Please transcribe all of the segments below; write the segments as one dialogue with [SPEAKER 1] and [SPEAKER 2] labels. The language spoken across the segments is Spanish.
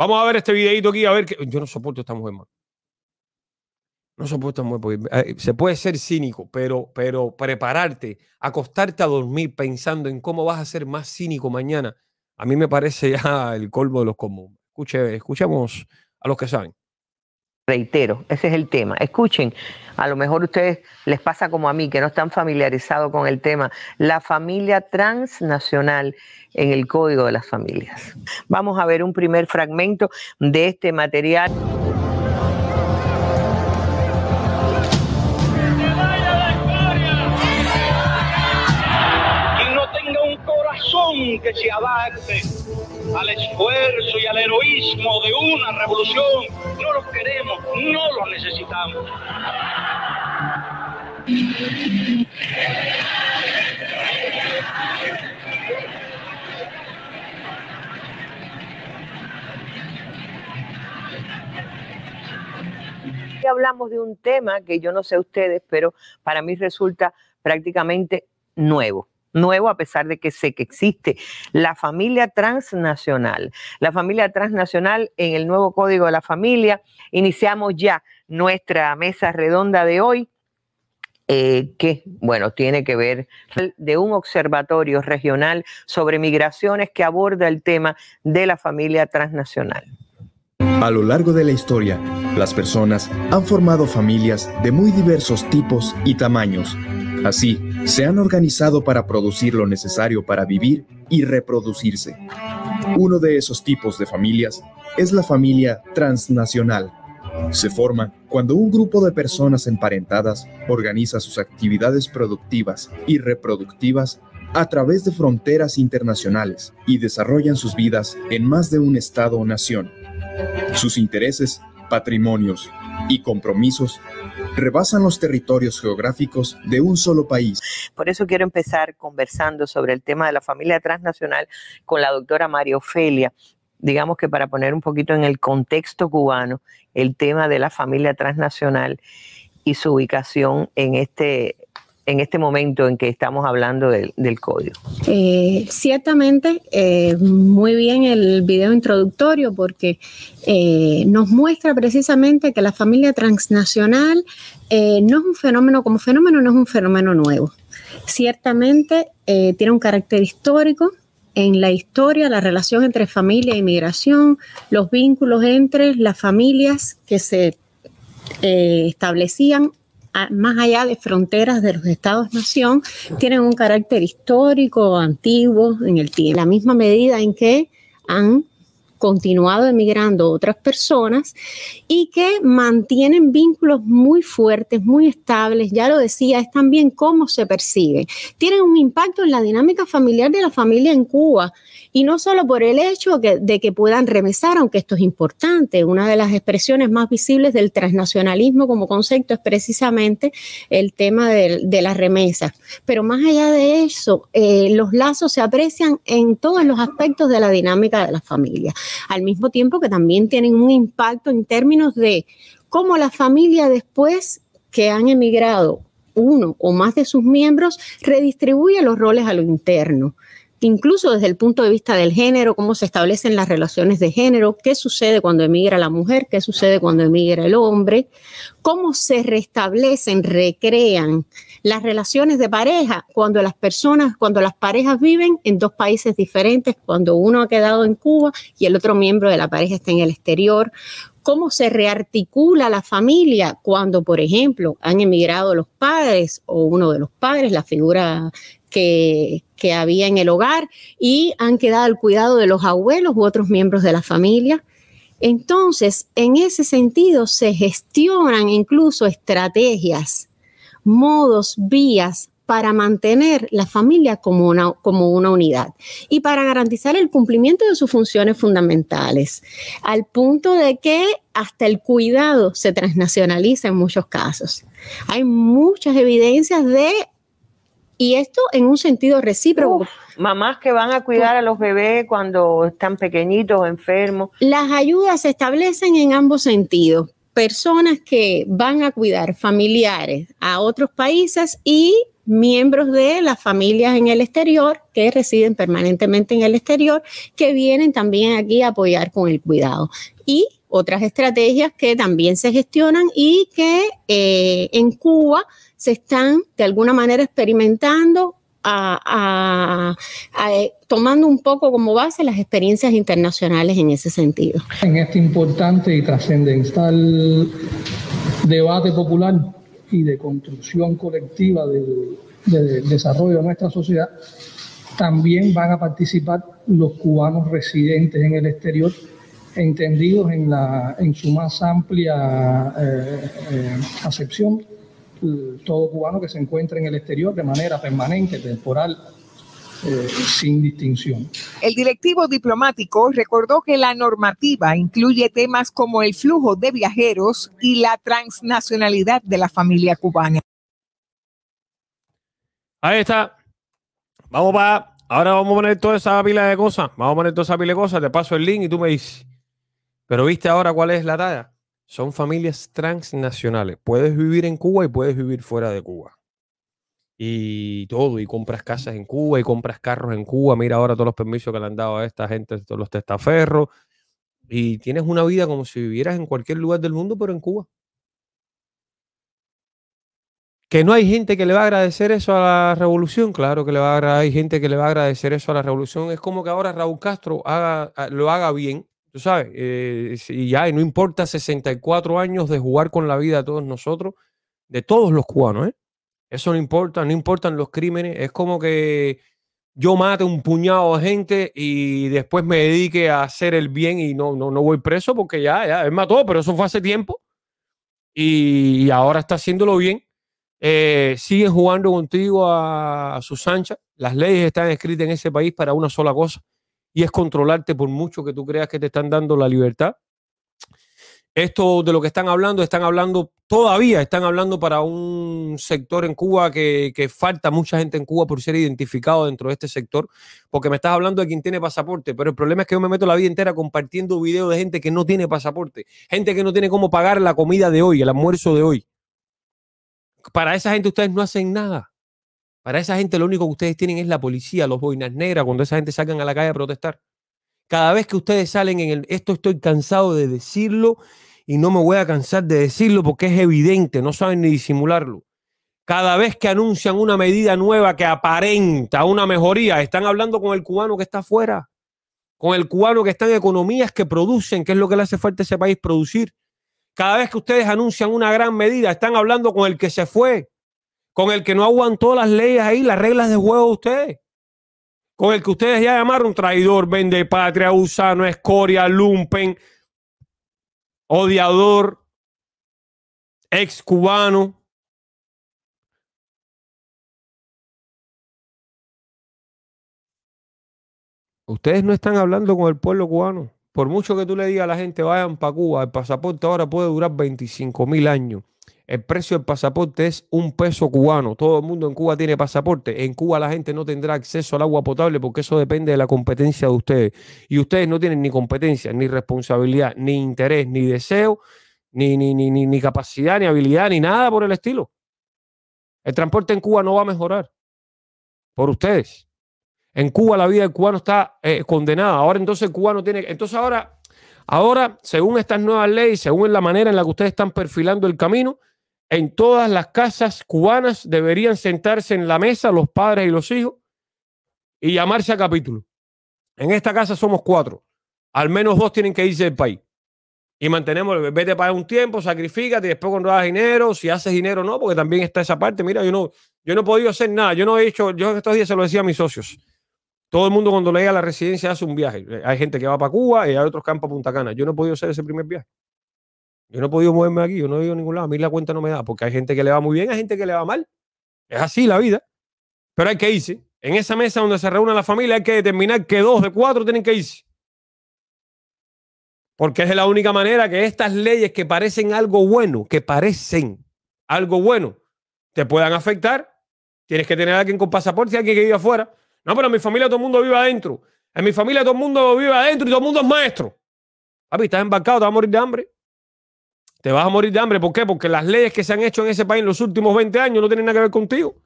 [SPEAKER 1] Vamos a ver este videito aquí, a ver que. Yo no soporto esta mujer, más. No soporto esta mujer, porque eh, se puede ser cínico, pero, pero prepararte, acostarte a dormir pensando en cómo vas a ser más cínico mañana, a mí me parece ya el colmo de los comunes.
[SPEAKER 2] Escuche, escuchemos a los que saben. Reitero, ese es el tema. Escuchen, a lo mejor a ustedes les pasa como a mí, que no están familiarizados con el tema, la familia transnacional en el Código de las Familias. Vamos a ver un primer fragmento de este material.
[SPEAKER 3] que se al esfuerzo y al heroísmo de una revolución. No los queremos, no los necesitamos.
[SPEAKER 2] hablamos de un tema que yo no sé ustedes, pero para mí resulta prácticamente nuevo nuevo a pesar de que sé que existe. La familia transnacional. La familia transnacional en el nuevo Código de la Familia. Iniciamos ya nuestra mesa redonda de hoy. Eh, que, bueno, tiene que ver de un observatorio regional sobre migraciones que aborda el tema de la familia transnacional.
[SPEAKER 3] A lo largo de la historia, las personas han formado familias de muy diversos tipos y tamaños. Así, se han organizado para producir lo necesario para vivir y reproducirse. Uno de esos tipos de familias es la familia transnacional. Se forma cuando un grupo de personas emparentadas organiza sus actividades productivas y reproductivas a través de fronteras internacionales y desarrollan sus vidas en más de un estado o nación. Sus intereses, patrimonios y compromisos rebasan los territorios geográficos de un solo país.
[SPEAKER 2] Por eso quiero empezar conversando sobre el tema de la familia transnacional con la doctora María Ofelia. Digamos que para poner un poquito en el contexto cubano el tema de la familia transnacional y su ubicación en este en este momento en que estamos hablando del
[SPEAKER 4] código? Eh, ciertamente, eh, muy bien el video introductorio porque eh, nos muestra precisamente que la familia transnacional no es un fenómeno, como fenómeno no es un fenómeno nuevo. Ciertamente tiene un carácter histórico, en la historia, la relación entre familia e inmigración, los vínculos entre las familias que se establecían más allá de fronteras de los estados-nación, tienen un carácter histórico, antiguo en el tiempo. La misma medida en que han continuado emigrando otras personas y que mantienen vínculos muy fuertes, muy estables, ya lo decía, es también cómo se percibe. Tienen un impacto en la dinámica familiar de la familia en Cuba y no solo por el hecho de que puedan remesar, aunque esto es importante, una de las expresiones más visibles del transnacionalismo como concepto es precisamente el tema de, las remesas. Pero más allá de eso, eh, los lazos se aprecian en todos los aspectos de la dinámica de la familia, al mismo tiempo que también tienen un impacto en términos de cómo la familia después que han emigrado uno o más de sus miembros redistribuye los roles a lo interno incluso desde el punto de vista del género, cómo se establecen las relaciones de género, qué sucede cuando emigra la mujer, qué sucede cuando emigra el hombre, cómo se restablecen, recrean las relaciones de pareja cuando las personas, cuando las parejas viven en dos países diferentes, cuando uno ha quedado en Cuba y el otro miembro de la pareja está en el exterior, cómo se rearticula la familia cuando, por ejemplo, han emigrado los padres o uno de los padres, la figura que, había en el hogar y han quedado al cuidado de los abuelos u otros miembros de la familia. Entonces, en ese sentido, se gestionan incluso estrategias, modos, vías para mantener la familia como una, como una unidad y para garantizar el cumplimiento de sus funciones fundamentales, al punto de que hasta el cuidado se transnacionaliza en muchos casos. Hay muchas evidencias de y esto en un sentido recíproco. mamás que van a cuidar a los bebés cuando están pequeñitos, o enfermos. Las ayudas se establecen en ambos sentidos. Personas que van a cuidar familiares a otros países y miembros de las familias en el exterior, que residen permanentemente en el exterior, que vienen también aquí a apoyar con el cuidado. Y otras estrategias que también se gestionan y que eh, en Cuba se están de alguna manera experimentando tomando un poco como base las experiencias internacionales en ese sentido.
[SPEAKER 3] En este importante y trascendental debate popular y de construcción colectiva del desarrollo de nuestra sociedad, también van a participar los cubanos residentes en el exterior entendidos en, la, en su más amplia eh, eh, acepción, todo cubano que se encuentra en el exterior de manera permanente, temporal, eh, sin distinción.
[SPEAKER 2] El directivo diplomático recordó que la normativa incluye temas como el flujo de viajeros y la transnacionalidad de la familia cubana.
[SPEAKER 1] Ahí está. Vamos para. Ahora vamos a poner toda esa pila de cosas. Vamos a poner toda esa pila de cosas. Te paso el link y tú me dices. Pero viste ahora cuál es la tarea? Son familias transnacionales. Puedes vivir en Cuba y puedes vivir fuera de Cuba. Y todo, y compras casas en Cuba y compras carros en Cuba. Mira ahora todos los permisos que le han dado a esta gente, todos los testaferros. Y tienes una vida como si vivieras en cualquier lugar del mundo, pero en Cuba. Que no hay gente que le va a agradecer eso a la revolución, claro que le va a hay gente que le va a agradecer eso a la revolución. Es como que ahora Raúl Castro lo haga bien Tú sabes, eh, y ya, y no importa 64 años de jugar con la vida de todos nosotros, de todos los cubanos, ¿eh? Eso no importa, no importan los crímenes. Es como que yo mate un puñado de gente y después me dedique a hacer el bien y no, no, voy preso porque ya, ya, él mató, pero eso fue hace tiempo y, ahora está haciéndolo bien. Eh, siguen jugando contigo a, a sus anchas. Las leyes están escritas en ese país para una sola cosa, y es controlarte por mucho que tú creas que te están dando la libertad. Esto de lo que están hablando, están hablando todavía, están hablando para un sector en Cuba que, falta mucha gente en Cuba por ser identificado dentro de este sector, porque me estás hablando de quien tiene pasaporte, pero el problema es que yo me meto la vida entera compartiendo videos de gente que no tiene pasaporte, gente que no tiene cómo pagar la comida de hoy, el almuerzo de hoy. Para esa gente ustedes no hacen nada. Para esa gente lo único que ustedes tienen es la policía, los boinas negras, cuando esa gente salgan a la calle a protestar. Cada vez que ustedes salen en el... Esto estoy cansado de decirlo y no me voy a cansar de decirlo porque es evidente, no saben ni disimularlo. Cada vez que anuncian una medida nueva que aparenta una mejoría, están hablando con el cubano que está afuera, con el cubano que está en economías que producen, que es lo que le hace falta a ese país producir. Cada vez que ustedes anuncian una gran medida, están hablando con el que se fue, con el que no aguantó las leyes ahí, las reglas de juego de ustedes, con el que ustedes ya llamaron traidor, vende patria, usano, escoria, lumpen, odiador, ex cubano. Ustedes no están hablando con el pueblo cubano. Por mucho que tú le digas a la gente, vayan para Cuba, el pasaporte ahora puede durar veinticinco mil años. El precio del pasaporte es un peso cubano. Todo el mundo en Cuba tiene pasaporte. En Cuba la gente no tendrá acceso al agua potable porque eso depende de la competencia de ustedes. Y ustedes no tienen ni competencia, ni responsabilidad, ni interés, ni deseo, ni, ni, ni, ni capacidad, ni habilidad, ni nada por el estilo. El transporte en Cuba no va a mejorar por ustedes. En Cuba la vida del cubano está eh, condenada. Ahora entonces el cubano tiene... Entonces ahora, ahora, según estas nuevas leyes, según la manera en la que ustedes están perfilando el camino, en todas las casas cubanas deberían sentarse en la mesa los padres y los hijos y llamarse a capítulo. En esta casa somos cuatro. Al menos dos tienen que irse del país. Y mantenemos, vete para un tiempo, sacrificate, después cuando hagas dinero, si haces dinero no, porque también está esa parte. Mira, yo no, yo no he podido hacer nada. Yo no he hecho, yo estos días se lo decía a mis socios. Todo el mundo cuando le llega a la residencia hace un viaje. Hay gente que va para Cuba y hay otros campos a Punta Cana. Yo no he podido hacer ese primer viaje. Yo no he podido moverme aquí, yo no he ido a ningún lado. A mí la cuenta no me da, porque hay gente que le va muy bien, hay gente que le va mal. Es así la vida. Pero hay que irse. En esa mesa donde se reúne la familia hay que determinar que dos de cuatro tienen que irse. Porque es la única manera que estas leyes que parecen algo bueno, que parecen algo bueno, te puedan afectar. Tienes que tener a alguien con pasaporte y alguien que vive afuera. No, pero en mi familia todo el mundo vive adentro. En mi familia todo el mundo vive adentro y todo el mundo es maestro. Papi, estás embarcado, te vas a morir de hambre. Te vas a morir de hambre. ¿Por qué? Porque las leyes que se han hecho en ese país en los últimos 20 años no tienen nada que ver contigo.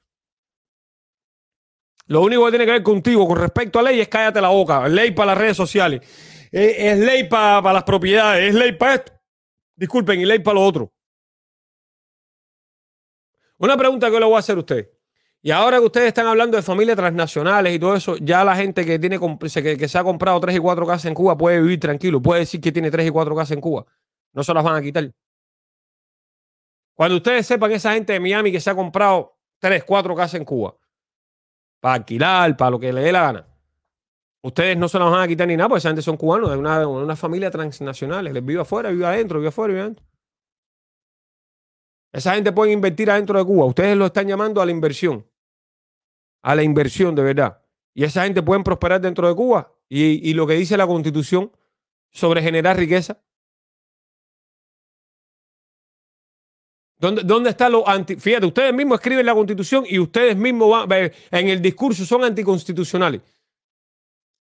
[SPEAKER 1] Lo único que tiene que ver contigo con respecto a ley es cállate la boca. Ley para las redes sociales. Es, ley para, las propiedades. Es ley para esto. Disculpen, y ley para lo otro. Una pregunta que yo le voy a hacer a usted. Y ahora que ustedes están hablando de familias transnacionales y todo eso, ya la gente que, tiene, que se ha comprado tres y cuatro casas en Cuba puede vivir tranquilo, puede decir que tiene tres y cuatro casas en Cuba. No se las van a quitar. Cuando ustedes sepan que esa gente de Miami que se ha comprado tres, cuatro casas en Cuba para alquilar, para lo que le dé la gana, ustedes no se las van a quitar ni nada, porque esa gente son cubanos, de una, una familia transnacional, les vive afuera, vive adentro, vive afuera, vive adentro. Esa gente puede invertir adentro de Cuba. Ustedes lo están llamando a la inversión. A la inversión, de verdad. Y esa gente puede prosperar dentro de Cuba. y, lo que dice la Constitución sobre generar riqueza ¿Dónde, dónde está lo anti.? Fíjate, ustedes mismos escriben la constitución y ustedes mismos van, eh, en el discurso son anticonstitucionales.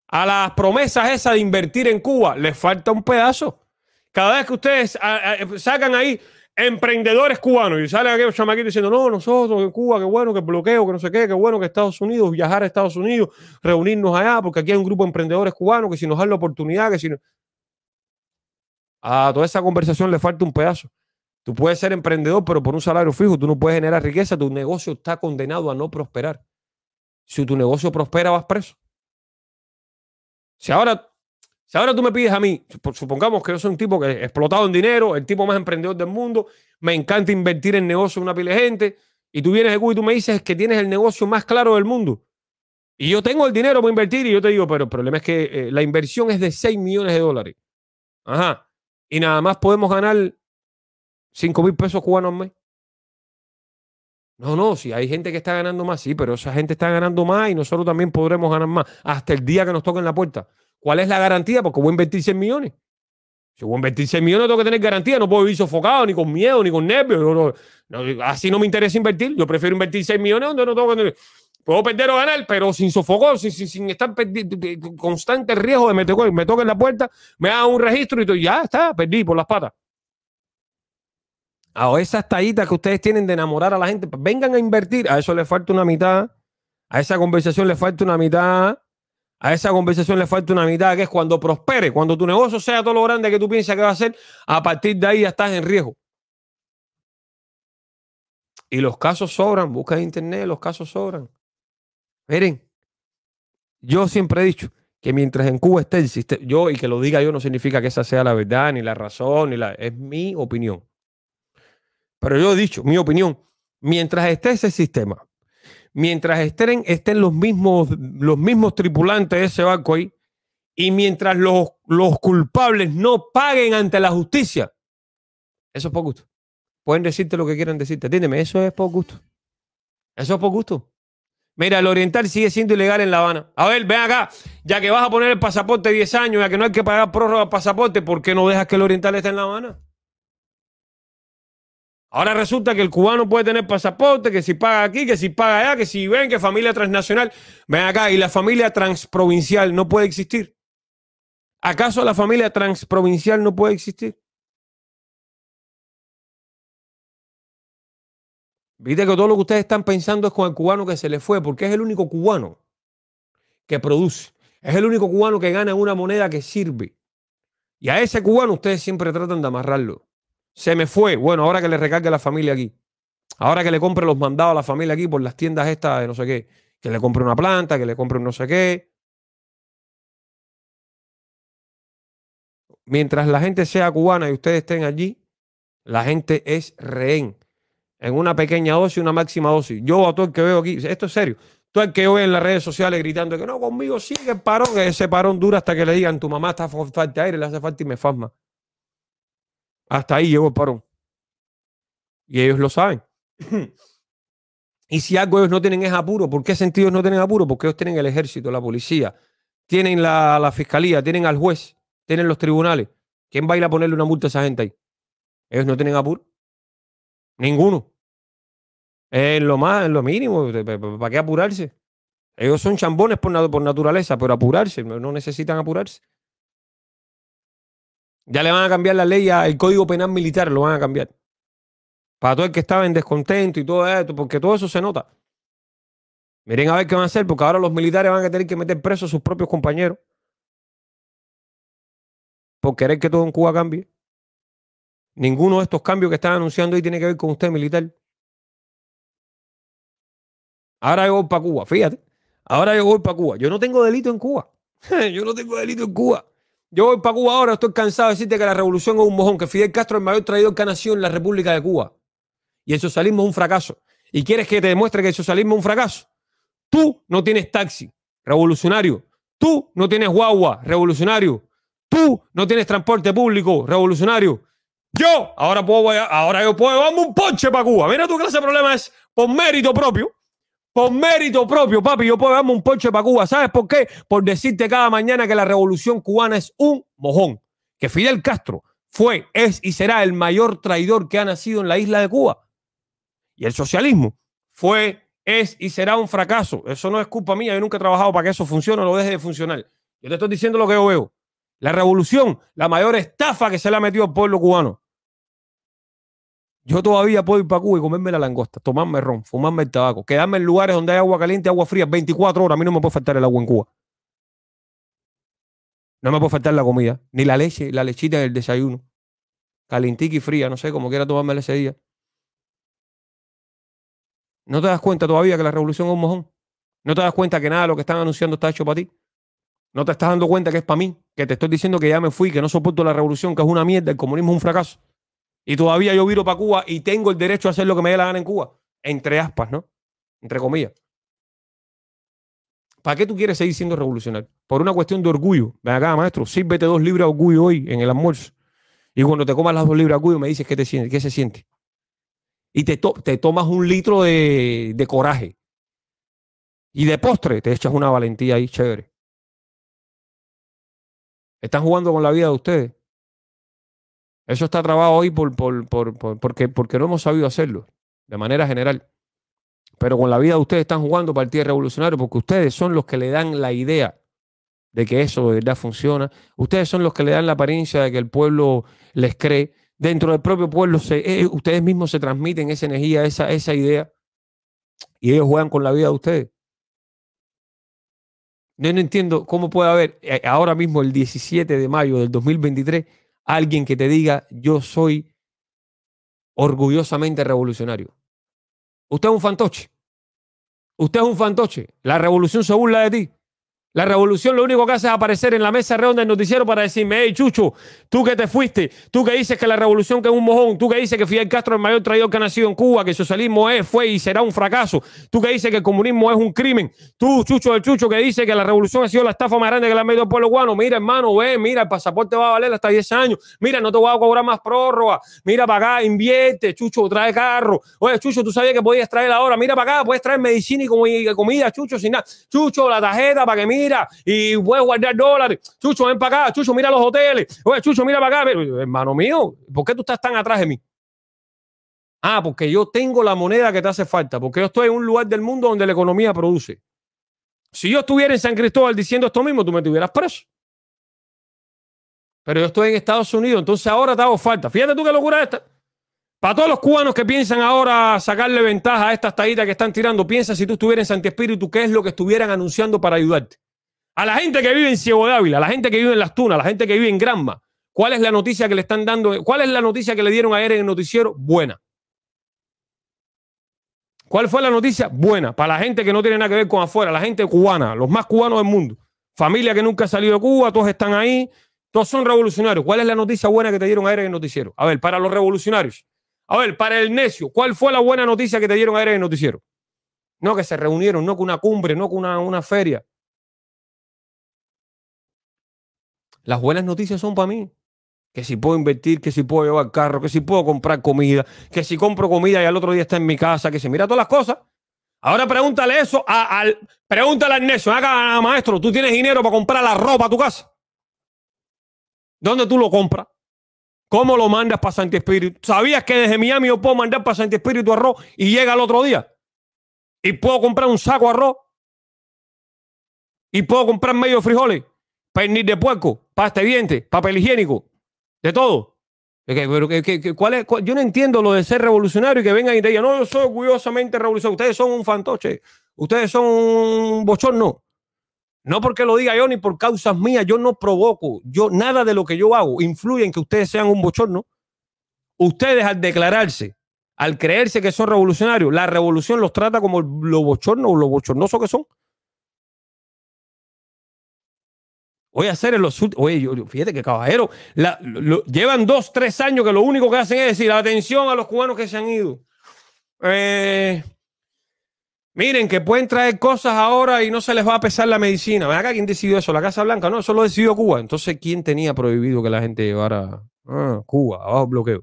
[SPEAKER 1] A las promesas esas de invertir en Cuba les falta un pedazo. Cada vez que ustedes ah, ah, eh, sacan ahí emprendedores cubanos y salen aquellos chamaquitos diciendo, no, nosotros en Cuba, qué bueno, que bloqueo, que no sé qué, qué bueno que Estados Unidos, viajar a Estados Unidos, reunirnos allá, porque aquí hay un grupo de emprendedores cubanos que si nos dan la oportunidad, que si no... A toda esa conversación le falta un pedazo. Tú puedes ser emprendedor, pero por un salario fijo tú no puedes generar riqueza, tu negocio está condenado a no prosperar. Si tu negocio prospera, vas preso. Si ahora, si ahora tú me pides a mí, supongamos que yo soy un tipo que explotado en dinero, el tipo más emprendedor del mundo, me encanta invertir en negocio una pila de gente, y tú vienes de Cuba y tú me dices que tienes el negocio más claro del mundo. Y yo tengo el dinero para invertir y yo te digo, pero el problema es que eh, la inversión es de 6 millones de dólares. Ajá. Y nada más podemos ganar 5 mil pesos cubanos al mes. No, no, si hay gente que está ganando más, sí, pero esa gente está ganando más y nosotros también podremos ganar más hasta el día que nos toquen la puerta. ¿Cuál es la garantía? Porque voy a invertir 100 millones. Si voy a invertir 6 millones, tengo que tener garantía. No puedo vivir sofocado, ni con miedo, ni con nervios. así no me interesa invertir. Yo prefiero invertir 6 millones donde no tengo que. Puedo perder o ganar, pero sin sofocar, sin, sin, sin estar constante riesgo de me, me toquen la puerta, me hagan un registro y todo. ya está, perdí por las patas a esas tallitas que ustedes tienen de enamorar a la gente, pues vengan a invertir. A eso le falta una mitad. A esa conversación le falta una mitad. A esa conversación le falta una mitad, que es cuando prospere, cuando tu negocio sea todo lo grande que tú piensas que va a ser, a partir de ahí ya estás en riesgo. Y los casos sobran, busca en internet, los casos sobran. Miren, yo siempre he dicho que mientras en Cuba esté el sistema, yo y que lo diga yo no significa que esa sea la verdad, ni la razón, ni la. Es mi opinión. Pero yo he dicho, mi opinión, mientras esté ese sistema, mientras estén, estén los, mismos, los mismos tripulantes de ese barco ahí, y mientras los, los culpables no paguen ante la justicia, eso es por gusto. Pueden decirte lo que quieran decirte, entiéndeme, eso es poco gusto. Eso es por gusto. Mira, el oriental sigue siendo ilegal en La Habana. A ver, ven acá, ya que vas a poner el pasaporte 10 años, ya que no hay que pagar prórroga al pasaporte, ¿por qué no dejas que el oriental esté en La Habana? Ahora resulta que el cubano puede tener pasaporte, que si paga aquí, que si paga allá, que si ven, que familia transnacional, ven acá, y la familia transprovincial no puede existir. ¿Acaso la familia transprovincial no puede existir? Viste que todo lo que ustedes están pensando es con el cubano que se le fue, porque es el único cubano que produce, es el único cubano que gana una moneda que sirve. Y a ese cubano ustedes siempre tratan de amarrarlo. Se me fue. Bueno, ahora que le recargue a la familia aquí. Ahora que le compre los mandados a la familia aquí por las tiendas estas de no sé qué. Que le compre una planta, que le compre un no sé qué. Mientras la gente sea cubana y ustedes estén allí, la gente es rehén. En una pequeña dosis, una máxima dosis. Yo a todo el que veo aquí, esto es serio. Todo el que veo en las redes sociales gritando que no, conmigo sigue el parón, que ese parón dura hasta que le digan tu mamá está falta de aire, le hace falta y me fasma. Hasta ahí llegó el parón. Y ellos lo saben. y si algo ellos no tienen es apuro, ¿por qué sentidos no tienen apuro? Porque ellos tienen el ejército, la policía, tienen la, fiscalía, tienen al juez, tienen los tribunales. ¿Quién va a ir a ponerle una multa a esa gente ahí? Ellos no tienen apuro. Ninguno. En lo más, en lo mínimo, ¿para qué apurarse? Ellos son chambones por naturaleza, pero apurarse, no necesitan apurarse. Ya le van a cambiar la ley, el código penal militar lo van a cambiar. Para todo el que estaba en descontento y todo esto, porque todo eso se nota. Miren a ver qué van a hacer, porque ahora los militares van a tener que meter presos a sus propios compañeros. Por querer que todo en Cuba cambie. Ninguno de estos cambios que están anunciando hoy tiene que ver con usted militar. Ahora yo voy para Cuba, fíjate. Ahora yo voy para Cuba. Yo no tengo delito en Cuba. yo no tengo delito en Cuba. Yo voy para Cuba ahora, estoy cansado de decirte que la revolución es un mojón, que Fidel Castro es el mayor traidor que ha nacido en la República de Cuba. Y el socialismo es un fracaso. ¿Y quieres que te demuestre que el socialismo es un fracaso? Tú no tienes taxi, revolucionario. Tú no tienes guagua, revolucionario. Tú no tienes transporte público, revolucionario. Yo ahora puedo, ahora yo puedo vamos un ponche para Cuba. Mira tu clase de problema es por mérito propio. Por mérito propio, papi, yo puedo darme un ponche para Cuba. ¿Sabes por qué? Por decirte cada mañana que la revolución cubana es un mojón. Que Fidel Castro fue, es y será el mayor traidor que ha nacido en la isla de Cuba. Y el socialismo fue, es y será un fracaso. Eso no es culpa mía. Yo nunca he trabajado para que eso funcione o lo deje de funcionar. Yo te estoy diciendo lo que yo veo. La revolución, la mayor estafa que se le ha metido al pueblo cubano. Yo todavía puedo ir para Cuba y comerme la langosta, tomarme ron, fumarme el tabaco, quedarme en lugares donde hay agua caliente, agua fría, 24 horas. A mí no me puede faltar el agua en Cuba. No me puede faltar la comida, ni la leche, la lechita del desayuno. Calentica y fría, no sé, como quiera tomarme ese día. ¿No te das cuenta todavía que la revolución es un mojón? ¿No te das cuenta que nada de lo que están anunciando está hecho para ti? ¿No te estás dando cuenta que es para mí? Que te estoy diciendo que ya me fui, que no soporto la revolución, que es una mierda, el comunismo es un fracaso. Y todavía yo viro para Cuba y tengo el derecho a hacer lo que me dé la gana en Cuba. Entre aspas, ¿no? Entre comillas. ¿Para qué tú quieres seguir siendo revolucionario? Por una cuestión de orgullo. Ven acá, maestro, sírvete dos libras de orgullo hoy en el almuerzo. Y cuando te comas las dos libras de orgullo, me dices qué, te siente, qué se siente. Y te, te tomas un litro de, de coraje. Y de postre te echas una valentía ahí chévere. Están jugando con la vida de ustedes. Eso está trabado hoy por, por, por, porque, porque no hemos sabido hacerlo, de manera general. Pero con la vida de ustedes están jugando partido revolucionario porque ustedes son los que le dan la idea de que eso de verdad funciona. Ustedes son los que le dan la apariencia de que el pueblo les cree. Dentro del propio pueblo, se, eh, eh, ustedes mismos se transmiten esa energía, esa, esa idea. Y ellos juegan con la vida de ustedes. Yo no entiendo cómo puede haber eh, ahora mismo el 17 de mayo del 2023 alguien que te diga, yo soy orgullosamente revolucionario. Usted es un fantoche. Usted es un fantoche. La revolución se burla de ti. La revolución lo único que hace es aparecer en la mesa redonda del noticiero para decirme, hey Chucho, tú que te fuiste, tú que dices que la revolución que es un mojón, tú que dices que Fidel Castro es el mayor traidor que ha nacido en Cuba, que el socialismo es, fue y será un fracaso, tú que dices que el comunismo es un crimen, tú Chucho del Chucho que dice que la revolución ha sido la estafa más grande que la ha metido el pueblo guano, mira hermano, ve, mira, el pasaporte va a valer hasta 10 años, mira, no te voy a cobrar más prórroga, mira para acá, invierte, Chucho, trae carro, oye Chucho, tú sabías que podías traer ahora, mira para acá, puedes traer medicina y comida, Chucho, sin nada, Chucho, la tarjeta para que mira mira, y voy a guardar dólares. Chucho, ven para acá, Chucho, mira los hoteles. Oye, Chucho, mira para acá. hermano mío, ¿por qué tú estás tan atrás de mí? Ah, porque yo tengo la moneda que te hace falta, porque yo estoy en un lugar del mundo donde la economía produce. Si yo estuviera en San Cristóbal diciendo esto mismo, tú me tuvieras preso. Pero yo estoy en Estados Unidos, entonces ahora te hago falta. Fíjate tú qué locura esta. Para todos los cubanos que piensan ahora sacarle ventaja a estas taitas que están tirando, piensa si tú estuvieras en Santi Espíritu, qué es lo que estuvieran anunciando para ayudarte. A la gente que vive en Ciego Ávila, a la gente que vive en Las Tunas, a la gente que vive en Granma. ¿Cuál es la noticia que le están dando? ¿Cuál es la noticia que le dieron ayer en el noticiero? Buena. ¿Cuál fue la noticia? Buena. Para la gente que no tiene nada que ver con afuera, la gente cubana, los más cubanos del mundo. Familia que nunca ha salido de Cuba, todos están ahí, todos son revolucionarios. ¿Cuál es la noticia buena que te dieron ayer en el noticiero? A ver, para los revolucionarios. A ver, para el necio, ¿cuál fue la buena noticia que te dieron ayer en el noticiero? No que se reunieron, no con una cumbre, no con una feria. Las buenas noticias son para mí. Que si puedo invertir, que si puedo llevar carro, que si puedo comprar comida, que si compro comida y al otro día está en mi casa, que se mira todas las cosas. Ahora pregúntale eso al. Pregúntale al necio Haga, maestro, ¿tú tienes dinero para comprar la ropa a tu casa? ¿Dónde tú lo compras? ¿Cómo lo mandas para Santi Espíritu? ¿Sabías que desde Miami yo puedo mandar para Santi Espíritu arroz y llega al otro día? Y puedo comprar un saco de arroz. Y puedo comprar medio frijoles, pernil de puerco, pasta dientes, papel higiénico, de todo. ¿cuál Yo no entiendo lo de ser revolucionario y que vengan y te digan, no, yo soy orgullosamente revolucionario. Ustedes son un fantoche, ustedes son un bochorno. No porque lo diga yo ni por causas mías, yo no provoco, yo nada de lo que yo hago influye en que ustedes sean un bochorno. Ustedes al declararse, al creerse que son revolucionarios, la revolución los trata como los bochorno o lo bochornoso que son. Voy a hacer en los últimos. Oye, fíjate que caballero. llevan dos, tres años que lo único que hacen es decir: atención a los cubanos que se han ido. Eh, miren, que pueden traer cosas ahora y no se les va a pesar la medicina. ¿Ven acá quién decidió eso? ¿La Casa Blanca? No, eso lo decidió Cuba. Entonces, ¿quién tenía prohibido que la gente llevara a ah, Cuba abajo bloqueo?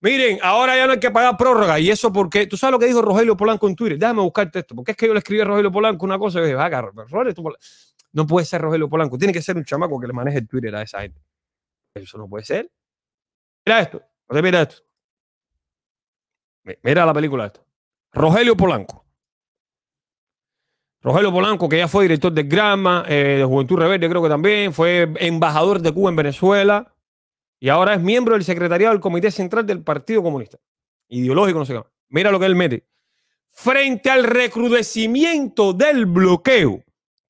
[SPEAKER 1] Miren, ahora ya no hay que pagar prórroga. Y eso porque, tú sabes lo que dijo Rogelio Polanco en Twitter. Déjame buscarte texto Porque es que yo le escribí a Rogelio Polanco una cosa y dije, va Rogelio, Polanco. No puede ser Rogelio Polanco. Tiene que ser un chamaco que le maneje el Twitter a esa gente. Eso no puede ser. Mira esto. Mira esto. Mira la película esto. Rogelio Polanco. Rogelio Polanco, que ya fue director de Grama, eh, de Juventud Rebelde, creo que también, fue embajador de Cuba en Venezuela y ahora es miembro del secretariado del Comité Central del Partido Comunista. Ideológico, no se qué. Mira lo que él mete. Frente al recrudecimiento del bloqueo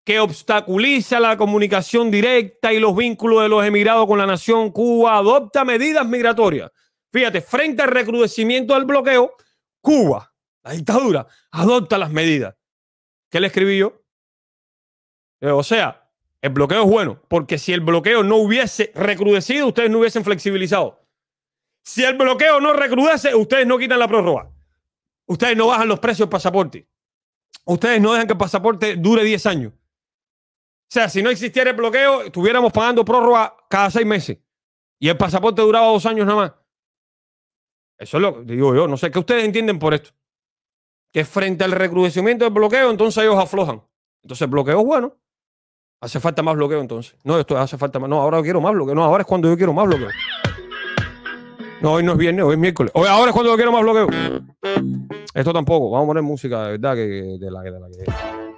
[SPEAKER 1] que obstaculiza la comunicación directa y los vínculos de los emigrados con la nación Cuba, adopta medidas migratorias. Fíjate, frente al recrudecimiento del bloqueo, Cuba, la dictadura, adopta las medidas. ¿Qué le escribí yo? Eh, o sea, el bloqueo es bueno, porque si el bloqueo no hubiese recrudecido, ustedes no hubiesen flexibilizado. Si el bloqueo no recrudece, ustedes no quitan la prórroga. Ustedes no bajan los precios del pasaporte. Ustedes no dejan que el pasaporte dure 10 años. O sea, si no existiera el bloqueo, estuviéramos pagando prórroga cada seis meses. Y el pasaporte duraba dos años nada más. Eso es lo que digo yo. No sé qué ustedes entienden por esto. Que frente al recrudecimiento del bloqueo, entonces ellos aflojan. Entonces bloqueo es bueno. Hace falta más bloqueo entonces. No, esto hace falta más. No, ahora quiero más bloqueo. No, ahora es cuando yo quiero más bloqueo. No, hoy no es viernes, hoy es miércoles. Hoy, ahora es cuando yo quiero más bloqueo. Esto tampoco. Vamos a poner música de verdad que, de la que. De la que.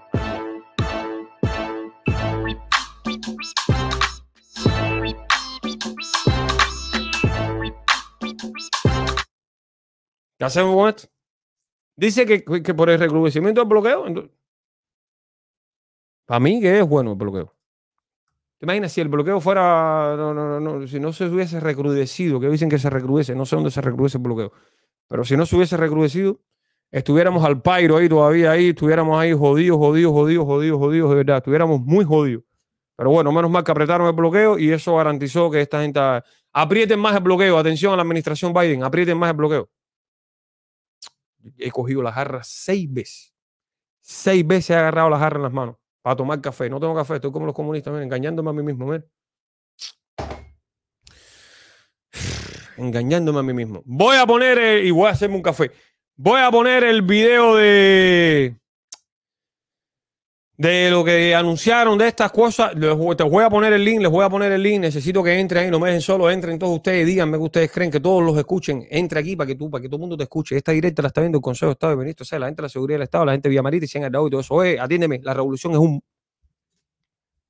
[SPEAKER 1] ¿Qué hacemos con esto? Dice que, que por el recrudecimiento del bloqueo. para mí que es bueno el bloqueo. ¿Te imaginas si el bloqueo fuera, no, no, no, si no se hubiese recrudecido, que dicen que se recrudece, no sé dónde se recrudece el bloqueo, pero si no se hubiese recrudecido, estuviéramos al pairo ahí todavía, ahí, estuviéramos ahí jodidos, jodidos, jodidos, jodidos, jodidos, de verdad, estuviéramos muy jodidos. Pero bueno, menos mal que apretaron el bloqueo y eso garantizó que esta gente aprieten más el bloqueo. Atención a la administración Biden, aprieten más el bloqueo. He cogido la jarra seis veces. Seis veces he agarrado la jarra en las manos para tomar café. No tengo café, estoy como los comunistas, engañándome a mí mismo. Engañándome a mí mismo. Voy a poner y voy a hacerme un café. Voy a poner el video de de lo que anunciaron de estas cosas. Te voy a poner el link, les voy a poner el link. Necesito que entren ahí, no me dejen solo, entren todos ustedes, díganme que ustedes creen que todos los escuchen. entre aquí para que tú, para que todo el mundo te escuche. Esta directa la está viendo el Consejo de Estado de Ministros, o sea, la gente de la Seguridad del Estado, la gente de Marita y se han y todo eso. Oye, eh, atiéndeme, la revolución es un.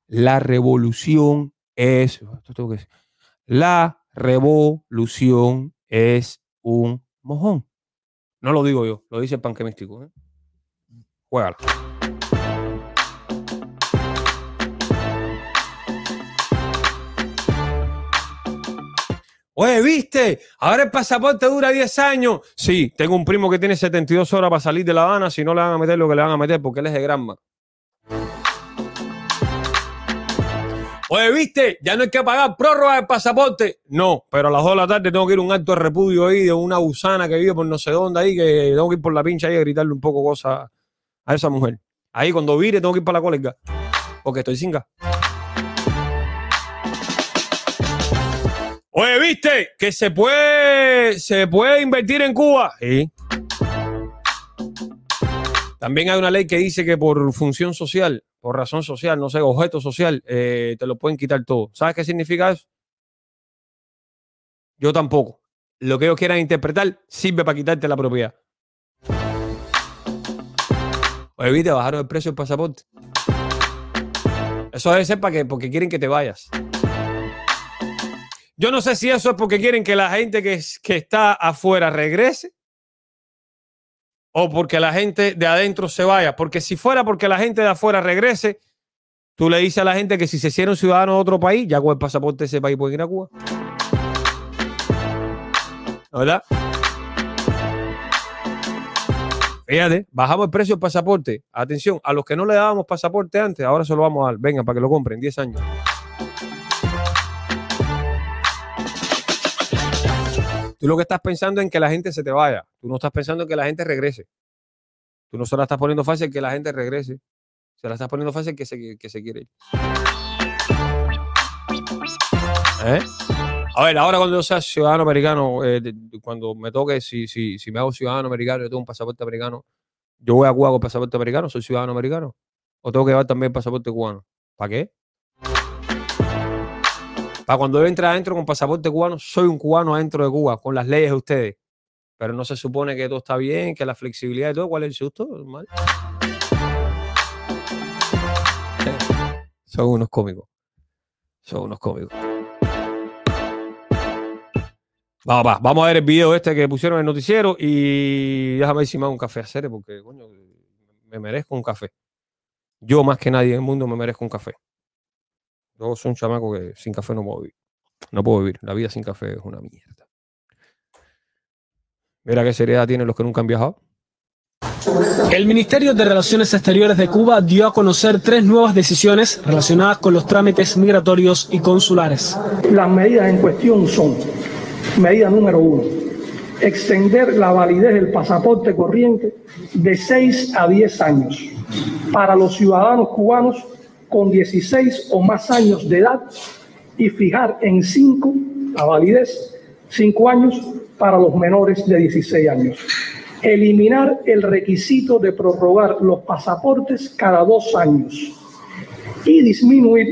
[SPEAKER 1] La revolución es. que La revolución es un mojón. No lo digo yo, lo dice el panquemístico. ¿eh? Juegalo. Oye, ¿viste? Ahora el pasaporte dura 10 años. Sí, tengo un primo que tiene 72 horas para salir de La Habana. Si no le van a meter lo que le van a meter, porque él es de Granma. Oye, ¿viste? Ya no hay que pagar prórroga del pasaporte. No, pero a las 2 de la tarde tengo que ir a un acto de repudio ahí de una gusana que vive por no sé dónde ahí, que tengo que ir por la pincha ahí a gritarle un poco cosas a esa mujer. Ahí cuando vire tengo que ir para la colega. Porque estoy sin gas. Oye, ¿viste? Que se puede, se puede invertir en Cuba. Sí. También hay una ley que dice que por función social, por razón social, no sé, objeto social, eh, te lo pueden quitar todo. ¿Sabes qué significa eso? Yo tampoco. Lo que ellos quieran interpretar sirve para quitarte la propiedad. Oye, ¿viste? Bajaron el precio del pasaporte. Eso debe ser para que, porque quieren que te vayas. Yo no sé si eso es porque quieren que la gente que, que está afuera regrese o porque la gente de adentro se vaya. Porque si fuera porque la gente de afuera regrese, tú le dices a la gente que si se hicieron un ciudadano de otro país, ya con el pasaporte de ese país pueden ir a Cuba. ¿Verdad? Fíjate, bajamos el precio del pasaporte. Atención, a los que no le dábamos pasaporte antes, ahora se lo vamos a dar. Venga, para que lo compren, 10 años. Tú lo que estás pensando en que la gente se te vaya. Tú no estás pensando en que la gente regrese. Tú no se la estás poniendo fácil que la gente regrese. Se la estás poniendo fácil que se, quiere ¿Eh? A ver, ahora cuando yo sea ciudadano americano, eh, cuando me toque, si, si, si me hago ciudadano americano, yo tengo un pasaporte americano, yo voy a Cuba con pasaporte americano, soy ciudadano americano. ¿O tengo que llevar también pasaporte cubano? ¿Para qué? Para cuando yo entre adentro con pasaporte cubano, soy un cubano adentro de Cuba, con las leyes de ustedes. Pero no se supone que todo está bien, que la flexibilidad y todo, ¿cuál es el susto? Son unos cómicos. Son unos cómicos. Vamos, vamos a ver el video este que pusieron en el noticiero y déjame ver un café a hacer porque, coño, me merezco un café. Yo más que nadie en el mundo me merezco un café. Yo soy un chamaco que sin café no puedo vivir. No puedo vivir. La vida sin café es una mierda. Mira qué seriedad tienen los que nunca han viajado.
[SPEAKER 5] El Ministerio de Relaciones Exteriores de Cuba dio a conocer tres nuevas decisiones relacionadas con los trámites migratorios y consulares.
[SPEAKER 3] Las medidas en cuestión son, medida número uno, extender la validez del pasaporte corriente de 6 a 10 años para los ciudadanos cubanos con 16 o más años de edad y fijar en 5 la validez, 5 años para los menores de 16 años. Eliminar el requisito de prorrogar los pasaportes cada dos años y disminuir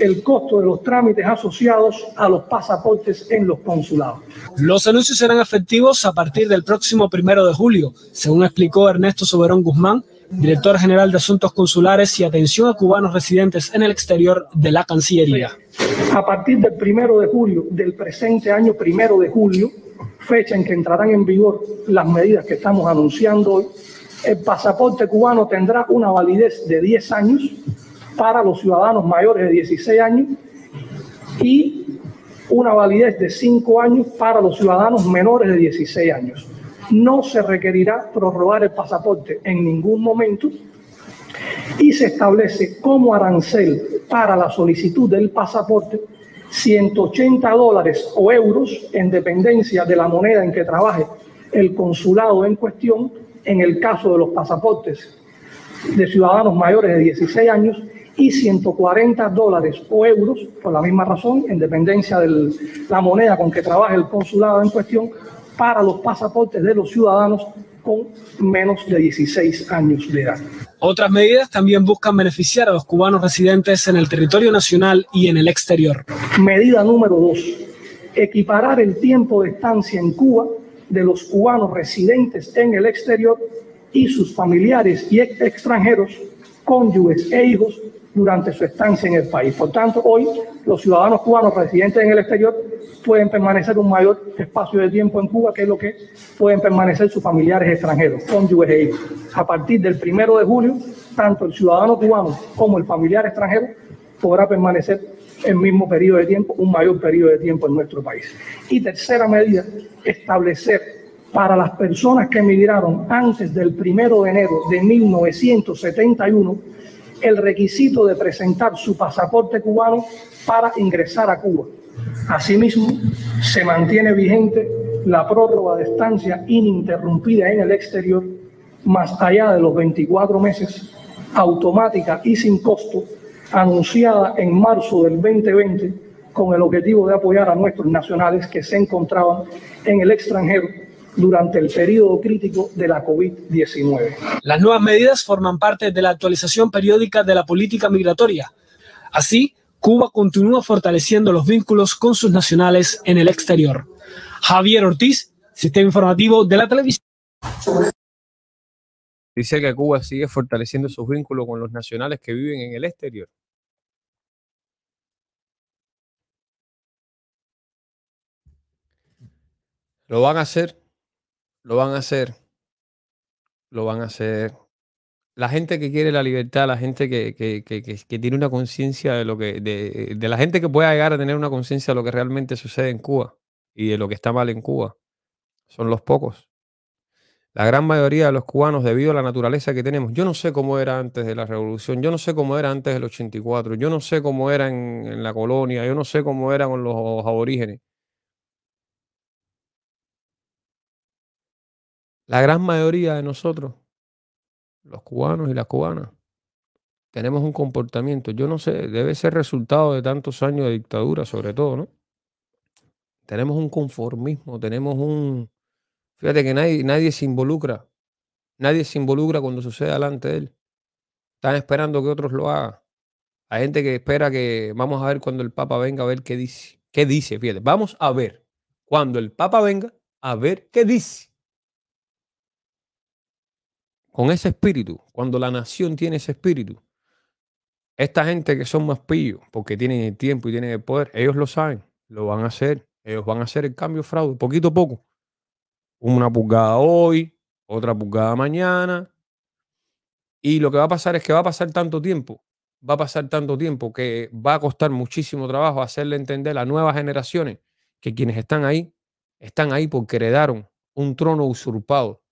[SPEAKER 3] el costo de los trámites asociados a los pasaportes en los
[SPEAKER 5] consulados. Los anuncios serán efectivos a partir del próximo primero de julio, según explicó Ernesto Soberón Guzmán, director general de Asuntos Consulares y Atención a Cubanos Residentes en el Exterior de la Cancillería. A partir del primero de julio, del presente año
[SPEAKER 3] primero de julio, fecha en que entrarán en vigor las medidas que estamos anunciando hoy, el pasaporte cubano tendrá una validez de 10 años para los ciudadanos mayores de 16 años y una validez de 5 años para los ciudadanos menores de 16 años no se requerirá prorrogar el pasaporte en ningún momento y se establece como arancel para la solicitud del pasaporte 180 dólares o euros en dependencia de la moneda en que trabaje el consulado en cuestión en el caso de los pasaportes de ciudadanos mayores de 16 años y 140 dólares o euros, por la misma razón, en dependencia de la moneda con que trabaje el consulado en cuestión, para los pasaportes de los ciudadanos con menos
[SPEAKER 5] de 16 años de edad. Otras medidas también buscan beneficiar a los cubanos residentes en el territorio nacional y en el exterior. Medida número 2. Equiparar
[SPEAKER 3] el tiempo de estancia en Cuba de los cubanos residentes en el exterior y sus familiares y extranjeros cónyuges e hijos durante su estancia en el país. Por tanto, hoy los ciudadanos cubanos residentes en el exterior pueden permanecer un mayor espacio de tiempo en Cuba que es lo que pueden permanecer sus familiares extranjeros, cónyuges e hijos. A partir del primero de julio, tanto el ciudadano cubano como el familiar extranjero podrá permanecer el mismo periodo de tiempo, un mayor periodo de tiempo en nuestro país. Y tercera medida, establecer para las personas que emigraron antes del 1 de enero de 1971 el requisito de presentar su pasaporte cubano para ingresar a Cuba. Asimismo, se mantiene vigente la prórroga de estancia ininterrumpida en el exterior más allá de los 24 meses, automática y sin costo, anunciada en marzo del 2020 con el objetivo de apoyar a nuestros nacionales que se encontraban en el extranjero durante el periodo crítico de la COVID-19.
[SPEAKER 5] Las nuevas medidas forman parte de la actualización periódica de la política migratoria. Así, Cuba continúa fortaleciendo los vínculos con sus nacionales en el exterior. Javier Ortiz, Sistema Informativo de la Televisión.
[SPEAKER 1] Dice que Cuba sigue fortaleciendo sus vínculos con los nacionales que viven en el exterior. Lo van a hacer lo van a hacer, lo van a hacer. La gente que quiere la libertad, la gente que, que, que, tiene una conciencia de lo que, de, la gente que pueda llegar a tener una conciencia de lo que realmente sucede en Cuba y de lo que está mal en Cuba, son los pocos. La gran mayoría de los cubanos, debido a la naturaleza que tenemos, yo no sé cómo era antes de la revolución, yo no sé cómo era antes del 84, yo no sé cómo era en, la colonia, yo no sé cómo era con los aborígenes La gran mayoría de nosotros, los cubanos y las cubanas, tenemos un comportamiento, yo no sé, debe ser resultado de tantos años de dictadura sobre todo, ¿no? Tenemos un conformismo, tenemos un... Fíjate que nadie, nadie se involucra, nadie se involucra cuando sucede delante de él. Están esperando que otros lo hagan. Hay gente que espera que vamos a ver cuando el Papa venga a ver qué dice. ¿Qué dice? Fíjate, vamos a ver cuando el Papa venga a ver qué dice con ese espíritu, cuando la nación tiene ese espíritu, esta gente que son más pillos, porque tienen el tiempo y tienen el poder, ellos lo saben, lo van a hacer. Ellos van a hacer el cambio fraude, poquito a poco. Una pulgada hoy, otra pulgada mañana. Y lo que va a pasar es que va a pasar tanto tiempo, va a pasar tanto tiempo que va a costar muchísimo trabajo hacerle entender a nuevas generaciones que quienes están ahí, están ahí porque heredaron un trono usurpado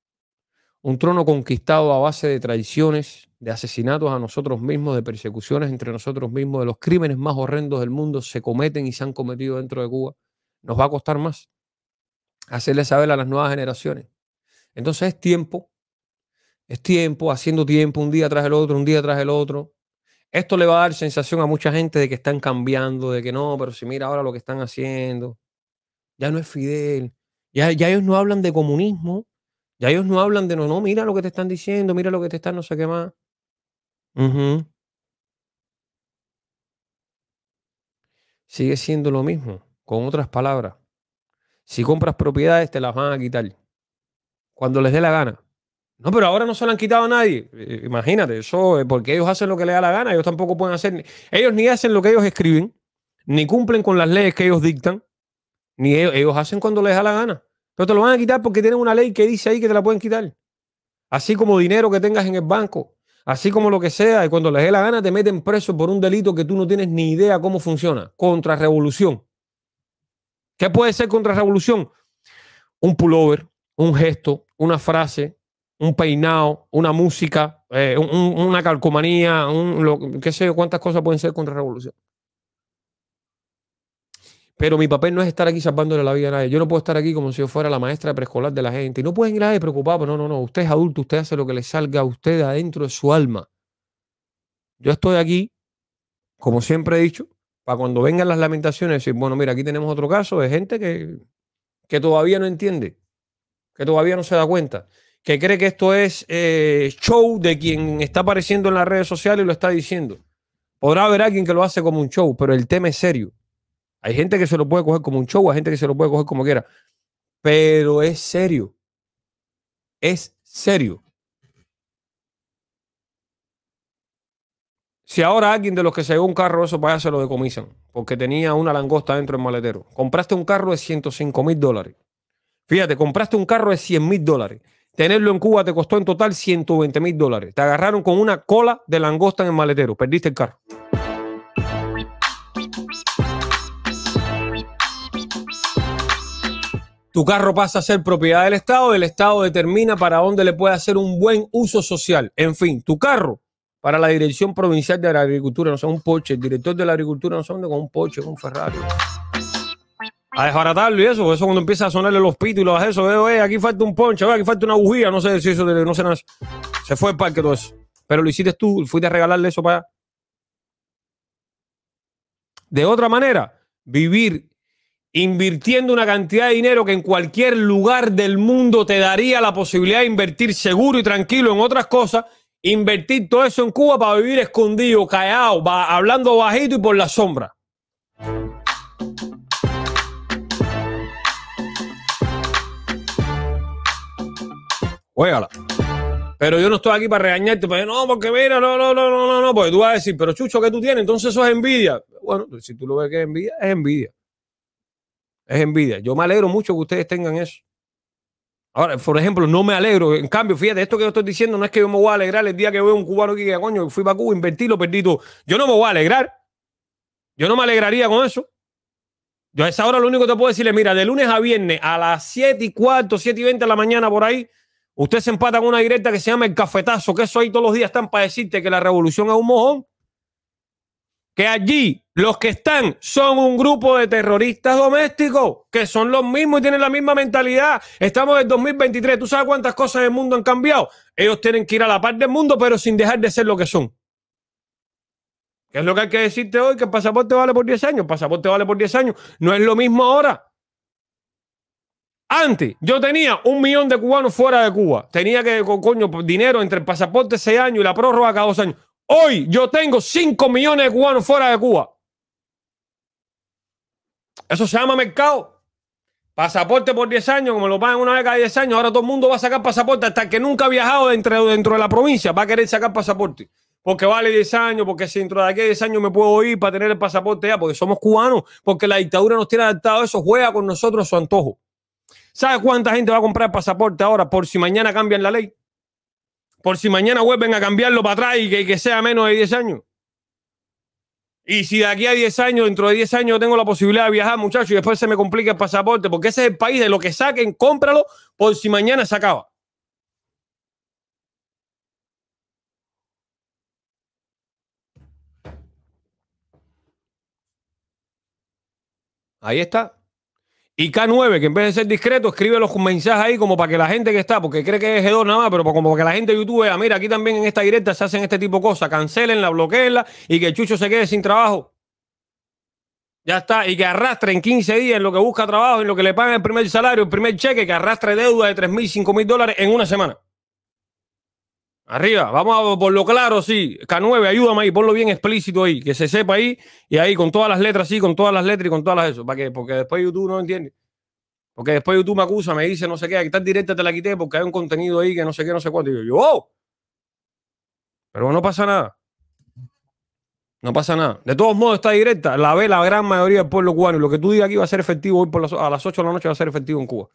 [SPEAKER 1] un trono conquistado a base de traiciones, de asesinatos a nosotros mismos, de persecuciones entre nosotros mismos, de los crímenes más horrendos del mundo se cometen y se han cometido dentro de Cuba. Nos va a costar más hacerle saber a las nuevas generaciones. Entonces es tiempo, es tiempo, haciendo tiempo, un día tras el otro, un día tras el otro. Esto le va a dar sensación a mucha gente de que están cambiando, de que no, pero si mira ahora lo que están haciendo, ya no es Fidel, ya, ya ellos no hablan de comunismo, ya ellos no hablan de no, no, mira lo que te están diciendo, mira lo que te están, no sé qué más. Sigue siendo lo mismo, con otras palabras. Si compras propiedades, te las van a quitar. Cuando les dé la gana. No, pero ahora no se la han quitado a nadie. Eh, imagínate, eso, es eh, porque ellos hacen lo que les da la gana, ellos tampoco pueden hacer. Ellos ni hacen lo que ellos escriben, ni cumplen con las leyes que ellos dictan, ni e, ellos hacen cuando les da la gana. Pero te lo van a quitar porque tienen una ley que dice ahí que te la pueden quitar. Así como dinero que tengas en el banco, así como lo que sea, y cuando les dé la gana te meten preso por un delito que tú no tienes ni idea cómo funciona. Contrarrevolución. ¿Qué puede ser contra revolución? Un pullover, un gesto, una frase, un peinado, una música, eh, una calcomanía, qué sé yo, cuántas cosas pueden ser contrarrevolución. Pero mi papel no es estar aquí salvándole la vida a nadie. Yo no puedo estar aquí como si yo fuera la maestra preescolar de la gente. Y no pueden ir nadie preocupados. No, no, no. Usted es adulto. Usted hace lo que le salga a usted adentro de su alma. Yo estoy aquí, como siempre he dicho, para cuando vengan las lamentaciones decir, bueno, mira, aquí tenemos otro caso de gente que, todavía no entiende, que todavía no se da cuenta, que cree que esto es eh, show de quien está apareciendo en las redes sociales y lo está diciendo. Podrá haber alguien que lo hace como un show, pero el tema es serio. Hay gente que se lo puede coger como un show, hay gente que se lo puede coger como quiera. Pero es serio. Es serio. Si ahora alguien de los que se llevó un carro, eso para allá se lo decomisan, porque tenía una langosta dentro del maletero. Compraste un carro de 105 mil dólares. Fíjate, compraste un carro de 100 mil dólares. Tenerlo en Cuba te costó en total 120 mil dólares. Te agarraron con una cola de langosta en el maletero. Perdiste el carro. Tu carro pasa a ser propiedad del Estado, el Estado determina para dónde le puede hacer un buen uso social. En fin, tu carro para la Dirección Provincial de la Agricultura, no sé, un poche, el director de la Agricultura no sé dónde, con un poche, con un Ferrari. A desbaratarlo y eso, eso cuando empieza a sonarle los pítulos, eso, veo, eh, aquí falta un ponche, aquí falta una bujía, no sé si eso, no sé nada. Se fue el parque todo eso. Pero lo hiciste tú, fuiste a regalarle eso para De otra manera, vivir invirtiendo una cantidad de dinero que en cualquier lugar del mundo te daría la posibilidad de invertir seguro y tranquilo en otras cosas, invertir todo eso en Cuba para vivir escondido, callado, hablando bajito y por la sombra. Juegala. Pero yo no estoy aquí para regañarte, decir pues, no, porque mira, no, no, no, no, no, no, porque tú vas a decir, pero Chucho, ¿qué tú tienes? Entonces eso es envidia. Bueno, pues, si tú lo ves que es envidia, es envidia. Es envidia. Yo me alegro mucho que ustedes tengan eso. Ahora, por ejemplo, no me alegro. En cambio, fíjate, esto que yo estoy diciendo no es que yo me voy a alegrar el día que veo un cubano que diga, coño, fui para Cuba, invertí, lo perdí todo. Yo no me voy a alegrar. Yo no me alegraría con eso. Yo a esa hora lo único que te puedo decirle. mira, de lunes a viernes a las 7 y cuarto, 7 y 20 de la mañana por ahí, usted se empata con una directa que se llama El Cafetazo, que eso ahí todos los días están para decirte que la revolución es un mojón que allí los que están son un grupo de terroristas domésticos, que son los mismos y tienen la misma mentalidad. Estamos en 2023, tú sabes cuántas cosas del mundo han cambiado. Ellos tienen que ir a la par del mundo, pero sin dejar de ser lo que son. ¿Qué es lo que hay que decirte hoy? Que el pasaporte vale por 10 años. El pasaporte vale por 10 años. No es lo mismo ahora. Antes, yo tenía un millón de cubanos fuera de Cuba. Tenía que, coño, dinero entre el pasaporte ese año y la prórroga cada dos años. Hoy yo tengo 5 millones de cubanos fuera de Cuba. Eso se llama mercado. Pasaporte por 10 años, como lo pagan una vez cada 10 años, ahora todo el mundo va a sacar pasaporte. Hasta que nunca ha viajado dentro, de la provincia va a querer sacar pasaporte. Porque vale 10 años, porque si dentro de aquí 10 años me puedo ir para tener el pasaporte ya, porque somos cubanos, porque la dictadura nos tiene adaptado eso, juega con nosotros su antojo. ¿Sabe cuánta gente va a comprar pasaporte ahora por si mañana cambian la ley? por si mañana vuelven a cambiarlo para atrás y que, sea menos de 10 años. Y si de aquí a 10 años, dentro de 10 años, tengo la posibilidad de viajar, muchachos, y después se me complica el pasaporte, porque ese es el país de lo que saquen, cómpralo por si mañana se acaba. Ahí está. Y K9, que en vez de ser discreto, escribe los mensajes ahí como para que la gente que está, porque cree que es G2 nada más, pero como para que la gente de YouTube vea, mira, aquí también en esta directa se hacen este tipo de cosas, cancelenla, bloqueenla y que el Chucho se quede sin trabajo. Ya está, y que arrastre en 15 días lo que busca trabajo, en lo que le pagan el primer salario, el primer cheque, que arrastre deuda de tres mil, cinco mil dólares en una semana. Arriba, vamos a por lo claro, sí. K9, ayúdame ahí, ponlo bien explícito ahí, que se sepa ahí, y ahí con todas las letras, sí, con todas las letras y con todas las eso. ¿Para qué? Porque después YouTube no entiende. Porque después YouTube me acusa, me dice no sé qué, aquí está directa, te la quité porque hay un contenido ahí que no sé qué, no sé cuánto. Y yo, ¡oh! Pero no pasa nada. No pasa nada. De todos modos, está directa. La ve la gran mayoría del pueblo cubano. Y lo que tú digas aquí va a ser efectivo hoy por las, a las 8 de la noche va a ser efectivo en Cuba.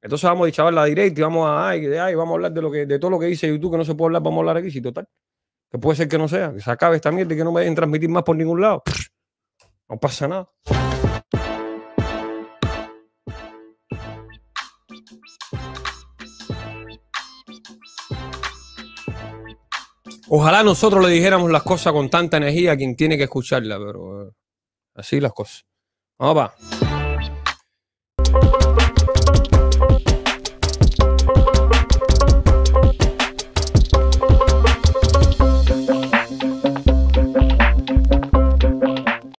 [SPEAKER 1] Entonces vamos a echar la directa y vamos a, vamos a hablar de lo que, de todo lo que dice YouTube que no se puede hablar, vamos a hablar aquí, si total. Que puede ser que no sea, que se acabe esta mierda y que no me dejen transmitir más por ningún lado. No pasa nada. Ojalá nosotros le dijéramos las cosas con tanta energía a quien tiene que escucharla, pero eh, así las cosas. Vamos pa